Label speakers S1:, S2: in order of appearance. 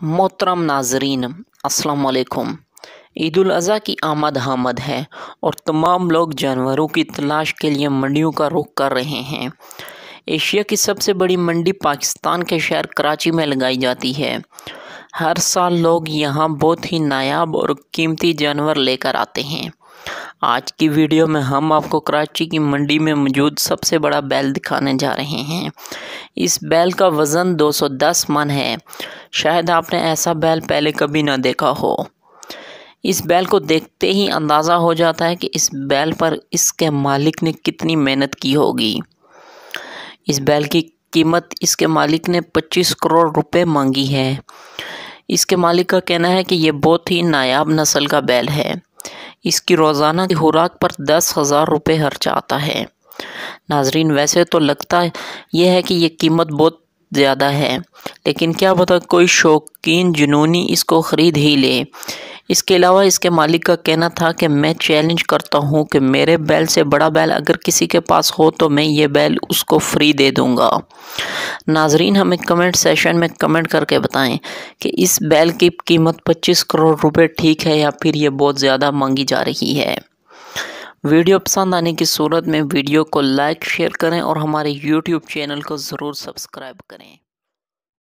S1: मोहतरम नाजरीन असलकुम ईद अज़ी की आमद आमद है और तमाम लोग जानवरों की तलाश के लिए मंडियों का रुख कर रहे हैं एशिया की सबसे बड़ी मंडी पाकिस्तान के शहर कराची में लगाई जाती है हर साल लोग यहाँ बहुत ही नायाब और कीमती जानवर लेकर आते हैं आज की वीडियो में हम आपको कराची की मंडी में मौजूद सबसे बड़ा बैल दिखाने जा रहे हैं इस बैल का वज़न 210 मन है शायद आपने ऐसा बैल पहले कभी ना देखा हो इस बैल को देखते ही अंदाज़ा हो जाता है कि इस बैल पर इसके मालिक ने कितनी मेहनत की होगी इस बैल की कीमत इसके मालिक ने 25 करोड़ रुपए मांगी है इसके मालिक का कहना है कि यह बहुत ही नायाब नस्ल का बैल है इसकी रोज़ाना की खुराक पर दस हज़ार रुपये खर्च आता है नाजरीन वैसे तो लगता यह है कि यह कीमत बहुत ज़्यादा है लेकिन क्या पता कोई शौकीन जुनूनी इसको ख़रीद ही ले इसके अलावा इसके मालिक का कहना था कि मैं चैलेंज करता हूँ कि मेरे बैल से बड़ा बैल अगर किसी के पास हो तो मैं ये बैल उसको फ्री दे दूँगा नाजरीन हमें कमेंट सेशन में कमेंट करके बताएं कि इस बैल की कीमत 25 करोड़ रुपए ठीक है या फिर ये बहुत ज़्यादा मांगी जा रही है वीडियो पसंद आने की सूरत में वीडियो को लाइक शेयर करें और हमारे यूट्यूब चैनल को ज़रूर सब्सक्राइब करें